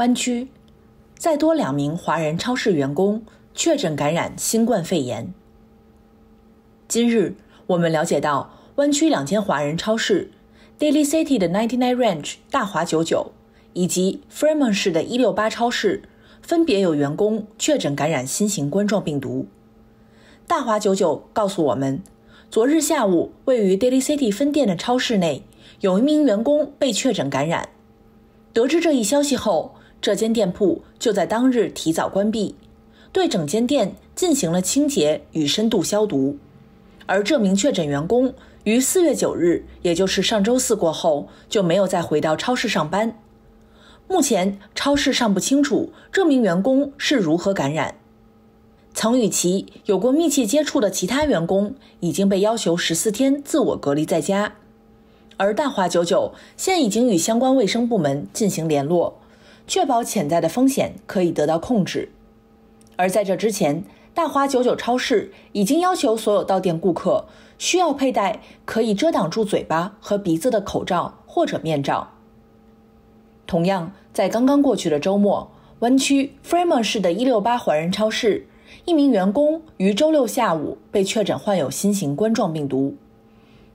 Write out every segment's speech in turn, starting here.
湾区再多两名华人超市员工确诊感染新冠肺炎。今日我们了解到，湾区两间华人超市，Daily City 的 Ninety Nine Ranch 大华九九以及 Fremont 市的一六八超市，分别有员工确诊感染新型冠状病毒。大华九九告诉我们，昨日下午位于 Daily City 分店的超市内，有一名员工被确诊感染。得知这一消息后，这间店铺就在当日提早关闭，对整间店进行了清洁与深度消毒。而这名确诊员工于四月九日，也就是上周四过后，就没有再回到超市上班。目前超市尚不清楚这名员工是如何感染。曾与其有过密切接触的其他员工已经被要求十四天自我隔离在家。而大华九九现已经与相关卫生部门进行联络。确保潜在的风险可以得到控制。而在这之前，大华九九超市已经要求所有到店顾客需要佩戴可以遮挡住嘴巴和鼻子的口罩或者面罩。同样，在刚刚过去的周末，湾区 Framer 市的一六八华人超市，一名员工于周六下午被确诊患有新型冠状病毒。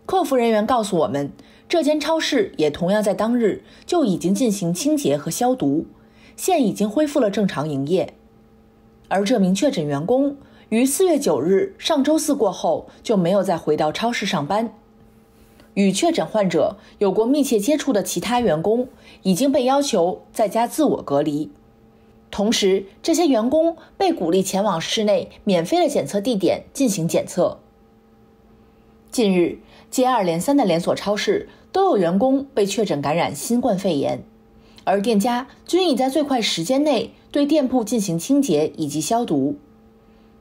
客服人员告诉我们，这间超市也同样在当日就已经进行清洁和消毒，现已经恢复了正常营业。而这名确诊员工于四月九日（上周四）过后就没有再回到超市上班。与确诊患者有过密切接触的其他员工已经被要求在家自我隔离，同时这些员工被鼓励前往室内免费的检测地点进行检测。近日，接二连三的连锁超市都有员工被确诊感染新冠肺炎，而店家均已在最快时间内对店铺进行清洁以及消毒。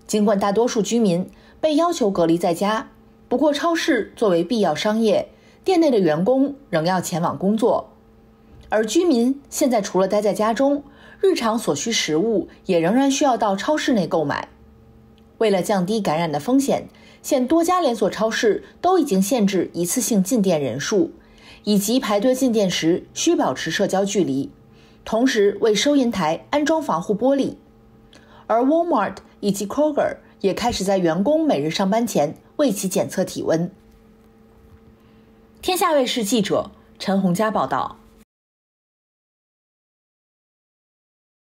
尽管大多数居民被要求隔离在家，不过超市作为必要商业，店内的员工仍要前往工作。而居民现在除了待在家中，日常所需食物也仍然需要到超市内购买。为了降低感染的风险，现多家连锁超市都已经限制一次性进店人数，以及排队进店时需保持社交距离，同时为收银台安装防护玻璃。而 Walmart 以及 Kroger 也开始在员工每日上班前为其检测体温。天下卫视记者陈红佳报道。